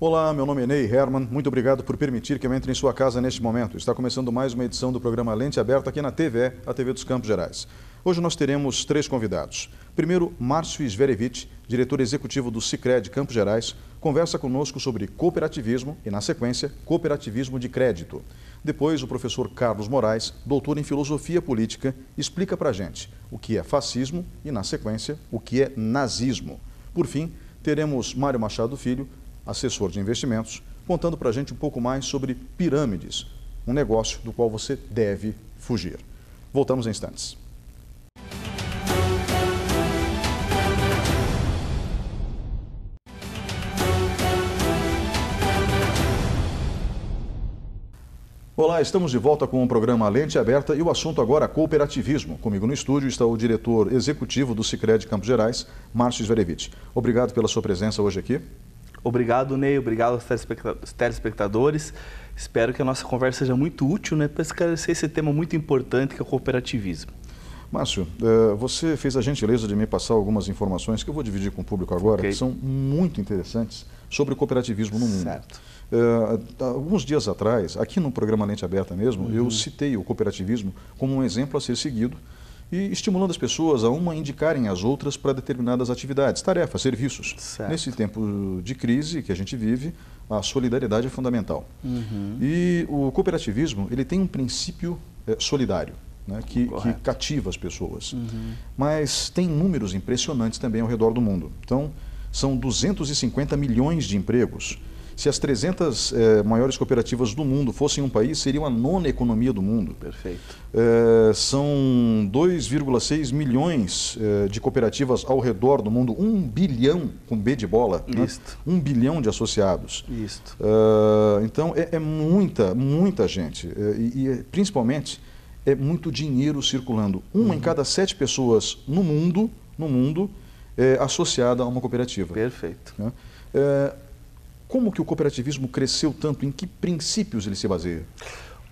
Olá, meu nome é Ney Herman. Muito obrigado por permitir que eu entre em sua casa neste momento. Está começando mais uma edição do programa Lente Aberta aqui na TV, a TV dos Campos Gerais. Hoje nós teremos três convidados. Primeiro, Márcio Isverevich, diretor executivo do Cicred Campos Gerais, conversa conosco sobre cooperativismo e, na sequência, cooperativismo de crédito. Depois, o professor Carlos Moraes, doutor em filosofia política, explica para gente o que é fascismo e, na sequência, o que é nazismo. Por fim, teremos Mário Machado Filho, assessor de investimentos, contando para a gente um pouco mais sobre pirâmides, um negócio do qual você deve fugir. Voltamos em instantes. Olá, estamos de volta com o programa Lente Aberta e o assunto agora é cooperativismo. Comigo no estúdio está o diretor executivo do Sicredi Campos Gerais, Márcio Zverevich. Obrigado pela sua presença hoje aqui. Obrigado, Ney. Obrigado aos telespectadores. Espero que a nossa conversa seja muito útil né, para esclarecer esse tema muito importante que é o cooperativismo. Márcio, eh, você fez a gentileza de me passar algumas informações que eu vou dividir com o público agora, okay. que são muito interessantes sobre o cooperativismo no mundo. Certo. Uh, alguns dias atrás, aqui no programa Lente Aberta mesmo, uhum. eu citei o cooperativismo como um exemplo a ser seguido e estimulando as pessoas a uma indicarem as outras para determinadas atividades, tarefas, serviços. Certo. Nesse tempo de crise que a gente vive, a solidariedade é fundamental. Uhum. E o cooperativismo ele tem um princípio é, solidário. Né, que, que, cativa as pessoas. Uhum. Mas tem números impressionantes também ao redor do mundo. Então, são 250 milhões de empregos se as 300 eh, maiores cooperativas do mundo fossem um país, seriam a nona economia do mundo. Perfeito. Eh, são 2,6 milhões eh, de cooperativas ao redor do mundo, um bilhão com B de bola, né? um bilhão de associados. Isto. Eh, então é, é, muita, muita gente e, e é, principalmente é muito dinheiro circulando. Uma uhum. em cada sete pessoas no mundo, no mundo, é associada a uma cooperativa. Perfeito. É, é, como que o cooperativismo cresceu tanto? Em que princípios ele se baseia?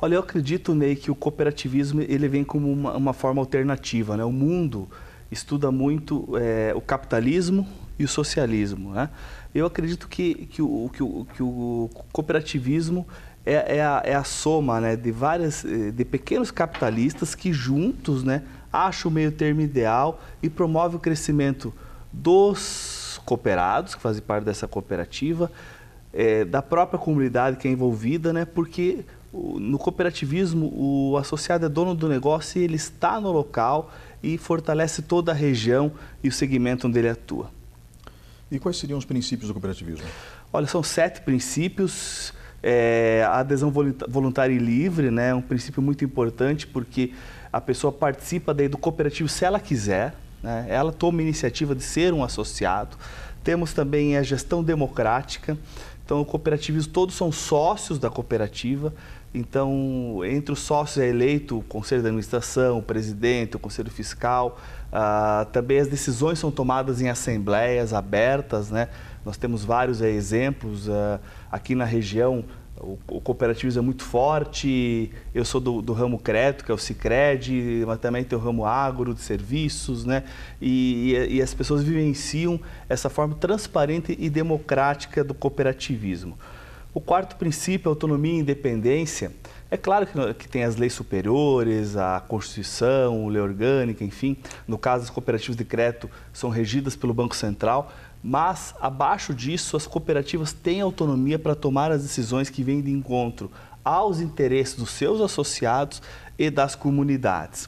Olha, eu acredito, Ney, que o cooperativismo ele vem como uma, uma forma alternativa. Né? O mundo estuda muito é, o capitalismo e o socialismo. Né? Eu acredito que, que, o, que, o, que o cooperativismo é, é, a, é a soma né, de, várias, eh, de pequenos capitalistas que juntos né, acham o meio termo ideal e promove o crescimento dos cooperados, que fazem parte dessa cooperativa, é, da própria comunidade que é envolvida, né? Porque o, no cooperativismo o associado é dono do negócio e ele está no local e fortalece toda a região e o segmento onde ele atua. E quais seriam os princípios do cooperativismo? Olha, são sete princípios. É, a adesão voluntária e livre né, é um princípio muito importante porque a pessoa participa daí do cooperativo se ela quiser, né, ela toma a iniciativa de ser um associado, temos também a gestão democrática. Então, o cooperativismo, todos são sócios da cooperativa. Então, entre os sócios é eleito o conselho de administração, o presidente, o conselho fiscal. Ah, também as decisões são tomadas em assembleias abertas, né? Nós temos vários é, exemplos ah, aqui na região o, o cooperativismo é muito forte. Eu sou do, do ramo crédito, que é o Cicred, mas também tem o ramo agro, de serviços, né? E, e, e as pessoas vivenciam essa forma transparente e democrática do cooperativismo. O quarto princípio, é autonomia e independência, é claro que, que tem as leis superiores, a Constituição, lei orgânica, enfim. No caso, as cooperativas de crédito são regidas pelo Banco Central, mas abaixo disso, as cooperativas têm autonomia para tomar as decisões que vêm de encontro aos interesses dos seus associados e das comunidades.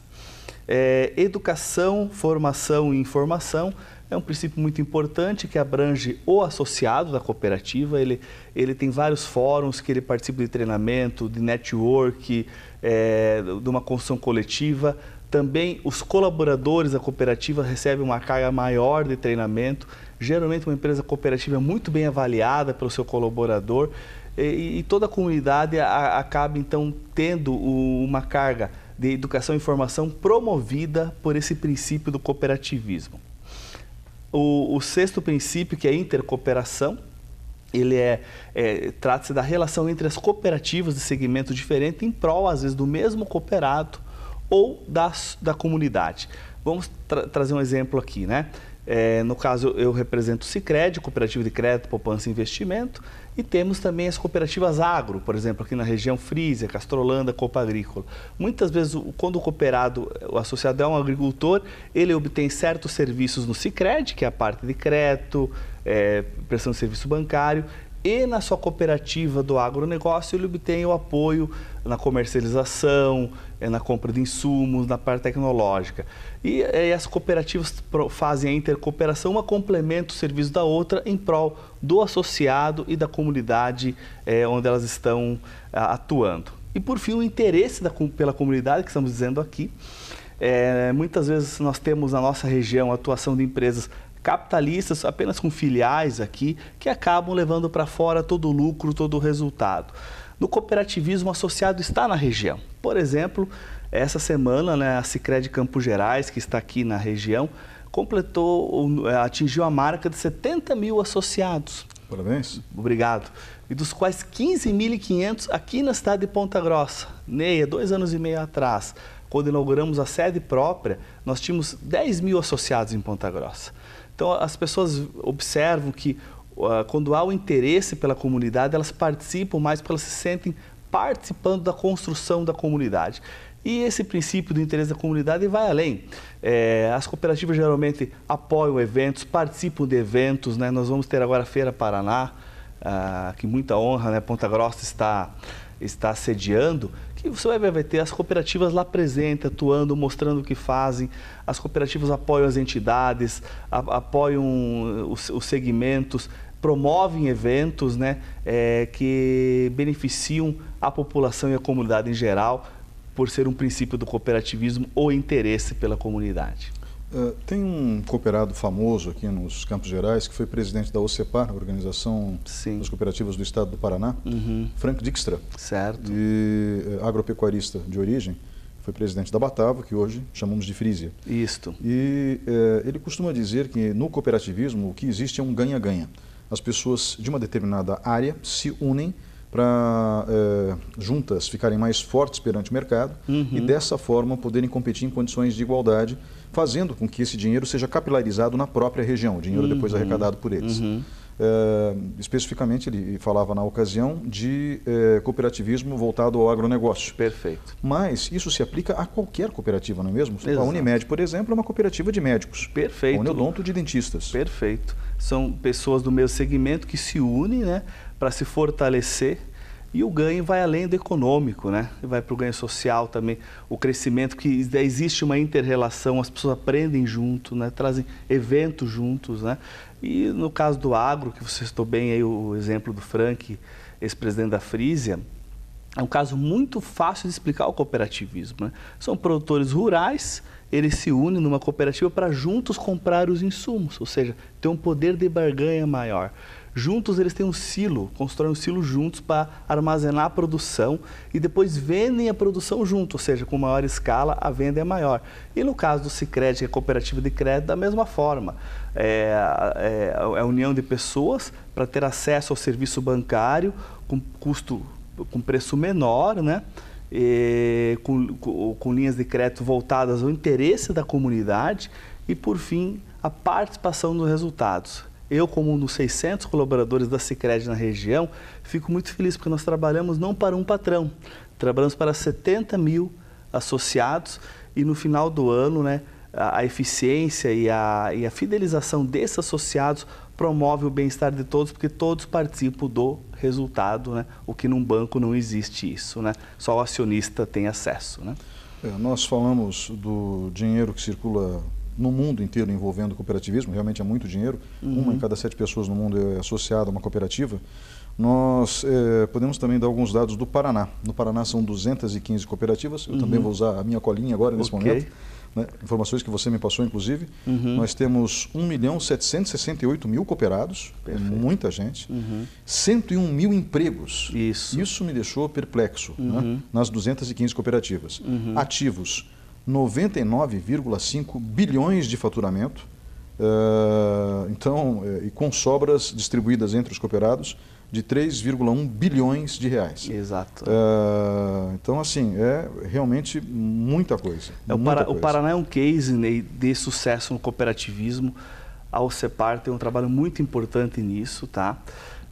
É, educação, formação e informação é um princípio muito importante que abrange o associado da cooperativa. Ele, ele tem vários fóruns que ele participa de treinamento, de network, é, de uma construção coletiva. Também os colaboradores da cooperativa recebem uma carga maior de treinamento. Geralmente, uma empresa cooperativa é muito bem avaliada pelo seu colaborador e, e toda a comunidade a, acaba, então, tendo o, uma carga de educação e formação promovida por esse princípio do cooperativismo. O, o sexto princípio, que é intercooperação, ele é, é trata-se da relação entre as cooperativas de segmento diferente em prol, às vezes, do mesmo cooperado ou da, da comunidade. Vamos tra trazer um exemplo aqui, né? É, no caso, eu represento o Cicred, Cooperativa de Crédito, Poupança e Investimento, e temos também as cooperativas agro, por exemplo, aqui na região Frisia, Castrolanda, Copa Agrícola. Muitas vezes, quando o cooperado, o associado é um agricultor, ele obtém certos serviços no Cicred, que é a parte de crédito, é, prestação de serviço bancário, e na sua cooperativa do agronegócio ele obtém o apoio na comercialização, é na compra de insumos, na parte tecnológica. E, é, e as cooperativas fazem a intercooperação, uma complementa o serviço da outra em prol do associado e da comunidade é, onde elas estão a, atuando. E por fim, o interesse da, pela comunidade, que estamos dizendo aqui. É, muitas vezes nós temos na nossa região a atuação de empresas capitalistas apenas com filiais aqui que acabam levando para fora todo o lucro, todo o resultado. No cooperativismo associado está na região. Por exemplo, essa semana né, a Sicredi Campos Gerais, que está aqui na região, completou, é, atingiu a marca de 70 mil associados. Parabéns. Obrigado. E dos quais 15.500 aqui na cidade de Ponta Grossa. Neia, dois anos e meio atrás, quando inauguramos a sede própria, nós tínhamos 10 mil associados em Ponta Grossa. Então, as pessoas observam que ah, quando há o interesse pela comunidade, elas participam mais porque elas se sentem participando da construção da comunidade. E esse princípio do interesse da comunidade vai além. É, as cooperativas geralmente apoiam eventos, participam de eventos. Né? Nós vamos ter agora a Feira Paraná, ah, que muita honra, né? Ponta Grossa está, está sediando, que você vai, vai ter as cooperativas lá presentes, atuando, mostrando o que fazem, as cooperativas apoiam as entidades, apoiam os, os segmentos, promovem eventos né, é, que beneficiam a população e a comunidade em geral, por ser um princípio do cooperativismo ou interesse pela comunidade. Eh, tem um cooperado famoso aqui nos Campos Gerais que foi presidente da OCEPAR, Organização Sim. das Cooperativas do Estado do Paraná, uhum. Frank Dijkstra. Certo. E uh, agropecuarista de origem, foi presidente da Batavo, que hoje chamamos de Frisia. Isto. E uh, ele costuma dizer que no cooperativismo o que existe é um ganha-ganha. As pessoas de uma determinada área se unem para juntas ficarem mais fortes perante o mercado uhum. e dessa forma poderem competir em condições de igualdade fazendo com que esse dinheiro seja capilarizado na própria região, o dinheiro uhum. depois arrecadado por eles. Uhum. É, especificamente, ele falava na ocasião de é, cooperativismo voltado ao agronegócio. Perfeito. Mas isso se aplica a qualquer cooperativa, não é mesmo? Exato. A Unimed, por exemplo, é uma cooperativa de médicos. Perfeito. A Uniodonto de dentistas. Perfeito. São pessoas do mesmo segmento que se unem né, para se fortalecer e o ganho vai além do econômico, né? Vai para o ganho social também, o crescimento, que existe uma interrelação, as pessoas aprendem junto, né? trazem eventos juntos, né? E no caso do agro, que você citou bem aí o exemplo do Frank, ex-presidente da Frisia, é um caso muito fácil de explicar o cooperativismo. Né? São produtores rurais, eles se unem numa cooperativa para juntos comprar os insumos, ou seja, ter um poder de barganha maior. Juntos eles têm um silo, constroem um silo juntos para armazenar a produção e depois vendem a produção junto, ou seja, com maior escala a venda é maior. E no caso do Sicredi, que é cooperativa de crédito, da mesma forma. É, é, é a união de pessoas para ter acesso ao serviço bancário com custo, com preço menor, né? E, com, com, com linhas de crédito voltadas ao interesse da comunidade e, por fim, a participação nos resultados. Eu, como um dos 600 colaboradores da Sicredi na região, fico muito feliz porque nós trabalhamos não para um patrão, trabalhamos para 70 mil associados e no final do ano, né, a, a eficiência e a, e a fidelização desses associados promove o bem-estar de todos, porque todos participam do resultado, né? o que num banco não existe isso, né? só o acionista tem acesso. Né? É, nós falamos do dinheiro que circula no mundo inteiro envolvendo cooperativismo, realmente é muito dinheiro, uhum. uma em cada sete pessoas no mundo é associada a uma cooperativa, nós é, podemos também dar alguns dados do Paraná. No Paraná são 215 cooperativas, eu uhum. também vou usar a minha colinha agora nesse okay. momento. Né? Informações que você me passou, inclusive. Uhum. Nós temos 1 milhão 768 mil cooperados, é Perfeito. muita gente. Uhum. 101 mil empregos. Isso. Isso me deixou perplexo né? Uhum. nas 215 cooperativas. Uhum. Ativos, 99,5 bilhões de faturamento, eh, então, eh, e com sobras distribuídas entre os cooperados de 3,1 bilhões de reais. Exato. Eh, então, assim, é realmente muita coisa. É, muita o, coisa. Paraná é um case né, de sucesso no cooperativismo. A OCEPAR tem um trabalho muito importante nisso, tá?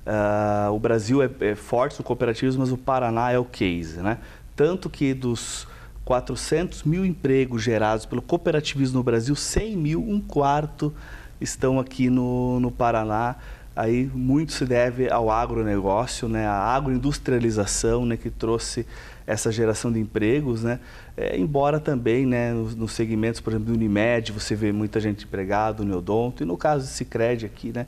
Uh, o Brasil é, é, forte no cooperativismo, mas o Paraná é o case, né? Tanto que dos 400 mil empregos gerados pelo cooperativismo no Brasil, 100 mil, um quarto estão aqui no, no Paraná. Aí muito se deve ao agronegócio, né, à agroindustrialização né, que trouxe essa geração de empregos, né? É, embora também né, nos, nos, segmentos, por exemplo, do Unimed, você vê muita gente empregada, Neodonto, e no caso do Cicred aqui, né?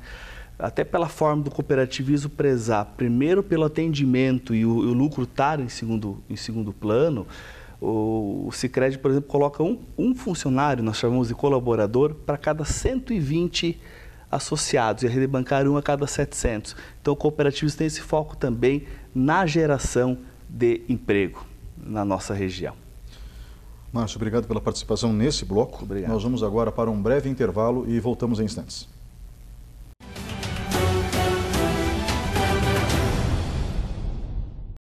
até pela forma do cooperativismo prezar, primeiro pelo atendimento e o, e o lucro estar em segundo, em segundo plano, o, o Cicred, por exemplo, coloca um, um funcionário, nós chamamos de colaborador, para cada 120 associados e a rede bancária um a cada 700. Então, o cooperativismo tem esse foco também na geração de emprego na nossa região. Márcio, obrigado pela participação nesse bloco. Obrigado. Nós vamos agora para um breve intervalo e voltamos em instantes.